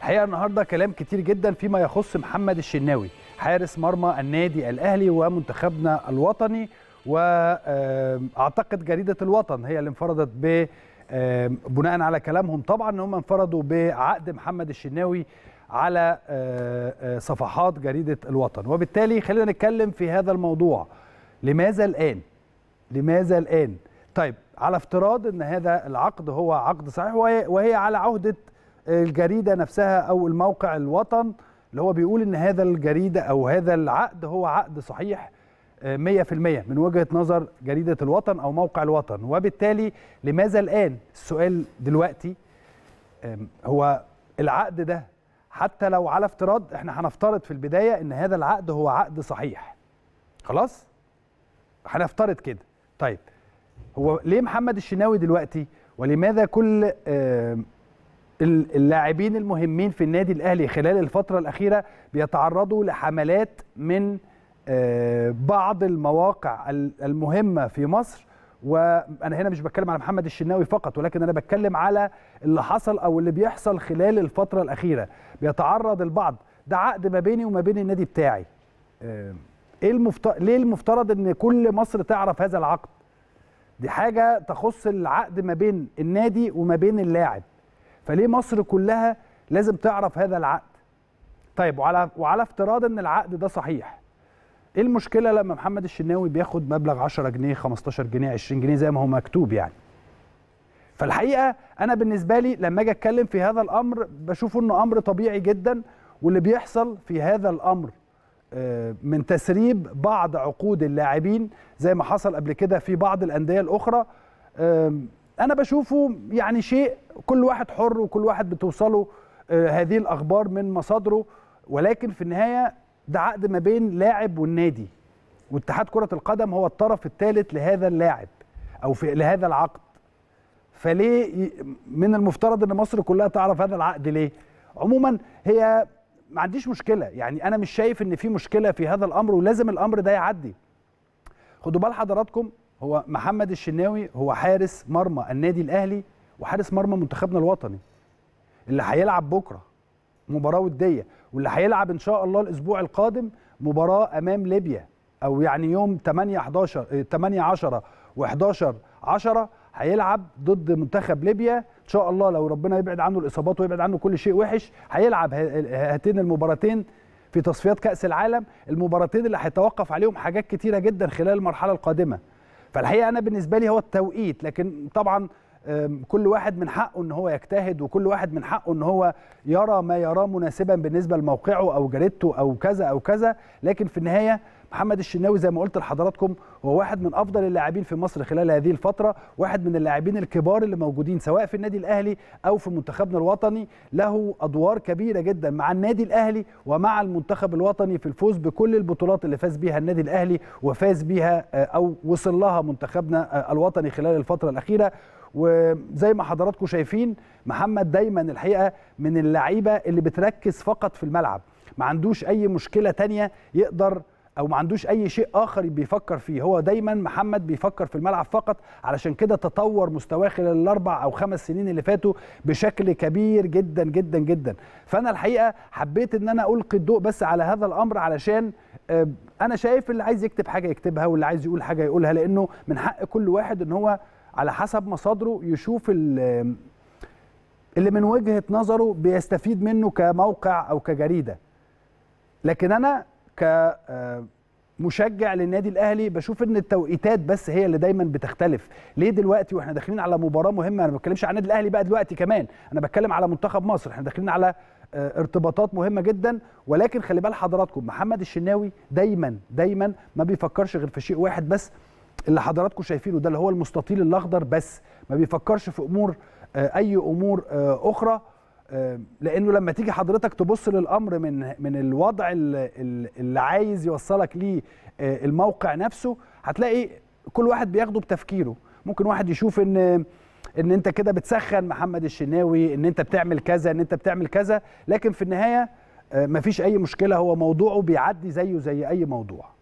الحقيقه النهارده كلام كتير جدا فيما يخص محمد الشناوي حارس مرمى النادي الاهلي ومنتخبنا الوطني واعتقد جريده الوطن هي اللي انفردت ب بناء على كلامهم طبعا ان هم انفردوا بعقد محمد الشناوي على آه، آه، صفحات جريده الوطن وبالتالي خلينا نتكلم في هذا الموضوع لماذا الان لماذا الان طيب على افتراض ان هذا العقد هو عقد صحيح وهي على عهده الجريده نفسها او الموقع الوطن اللي هو بيقول ان هذا الجريده او هذا العقد هو عقد صحيح 100% آه، من وجهه نظر جريده الوطن او موقع الوطن وبالتالي لماذا الان السؤال دلوقتي هو العقد ده حتى لو على افتراض احنا هنفترض في البدايه ان هذا العقد هو عقد صحيح خلاص هنفترض كده طيب هو ليه محمد الشناوي دلوقتي ولماذا كل اللاعبين المهمين في النادي الاهلي خلال الفتره الاخيره بيتعرضوا لحملات من آه، بعض المواقع المهمه في مصر وانا هنا مش بتكلم على محمد الشناوي فقط ولكن انا بتكلم على اللي حصل او اللي بيحصل خلال الفتره الاخيره بيتعرض البعض ده عقد ما بيني وما بين النادي بتاعي آه، ايه المفترض ليه المفترض ان كل مصر تعرف هذا العقد دي حاجه تخص العقد ما بين النادي وما بين اللاعب فليه مصر كلها لازم تعرف هذا العقد طيب وعلى وعلى افتراض ان العقد ده صحيح ايه المشكله لما محمد الشناوي بياخد مبلغ 10 جنيه 15 جنيه 20 جنيه زي ما هو مكتوب يعني فالحقيقه انا بالنسبه لي لما اجي اتكلم في هذا الامر بشوف انه امر طبيعي جدا واللي بيحصل في هذا الامر آه، من تسريب بعض عقود اللاعبين زي ما حصل قبل كده في بعض الانديه الاخرى انا بشوفه يعني شيء كل واحد حر وكل واحد بتوصله آه، هذه الاخبار من مصادره ولكن في النهايه ده عقد ما بين لاعب والنادي واتحاد كره القدم هو الطرف الثالث لهذا اللاعب او في لهذا العقد فليه من المفترض ان مصر كلها تعرف هذا العقد ليه عموما هي ما عنديش مشكله يعني انا مش شايف ان في مشكله في هذا الامر ولازم الامر ده يعدي خدوا بال حضراتكم هو محمد الشناوي هو حارس مرمى النادي الاهلي وحارس مرمى منتخبنا الوطني اللي هيلعب بكره مباراه وديه واللي هيلعب ان شاء الله الاسبوع القادم مباراه امام ليبيا او يعني يوم 8 11 8 10 و11 10 هيلعب ضد منتخب ليبيا ان شاء الله لو ربنا يبعد عنه الاصابات ويبعد عنه كل شيء وحش هيلعب هاتين المباراتين في تصفيات كاس العالم المباراتين اللي هيتوقف عليهم حاجات كتيره جدا خلال المرحله القادمه فالحقيقه انا بالنسبه لي هو التوقيت لكن طبعا كل واحد من حقه ان هو يجتهد وكل واحد من حقه ان هو يرى ما يراه مناسبا بالنسبه لموقعه او جريدته او كذا او كذا لكن في النهايه محمد الشناوي زي ما قلت لحضراتكم هو واحد من افضل اللاعبين في مصر خلال هذه الفتره واحد من اللاعبين الكبار اللي موجودين سواء في النادي الاهلي او في منتخبنا الوطني له ادوار كبيره جدا مع النادي الاهلي ومع المنتخب الوطني في الفوز بكل البطولات اللي فاز بيها النادي الاهلي وفاز بيها او وصل لها منتخبنا آه، الوطني خلال الفتره الاخيره وزي ما حضراتكم شايفين محمد دايما الحقيقه من اللعيبه اللي بتركز فقط في الملعب ما عندوش اي مشكله تانية يقدر او ما عندوش اي شيء اخر بيفكر فيه هو دايما محمد بيفكر في الملعب فقط علشان كده تطور مستواه خلال الاربع او خمس سنين اللي فاتوا بشكل كبير جدا جدا جدا فانا الحقيقه حبيت ان انا القي الضوء بس على هذا الامر علشان آه، انا شايف اللي عايز يكتب حاجه يكتبها واللي عايز يقول حاجه يقولها لانه من حق كل واحد ان هو على حسب مصادره يشوف اللي من وجهه نظره بيستفيد منه كموقع او كجريده لكن انا كمشجع آه، للنادي الاهلي بشوف ان التوقيتات بس هي اللي دايما بتختلف ليه دلوقتي واحنا داخلين على مباراه مهمه انا ما بتكلمش عن النادي الاهلي بقى دلوقتي كمان انا بتكلم على منتخب مصر احنا داخلين على آه، ارتباطات مهمه جدا ولكن خلي بال حضراتكم محمد الشناوي دايما دايما ما بيفكرش غير في شيء واحد بس اللي حضراتكم شايفينه ده اللي هو المستطيل الاخضر بس ما بيفكرش في امور آه، اي امور آه، اخرى آه، لانه لما تيجي حضرتك تبص للامر من من الوضع اللي عايز يوصلك ليه الموقع نفسه هتلاقي كل واحد بياخده بتفكيره ممكن واحد يشوف ان ان انت كده بتسخن محمد الشناوي ان انت بتعمل كذا ان انت بتعمل كذا لكن في النهايه مفيش اي مشكله هو موضوعه بيعدي زيه زي اي موضوع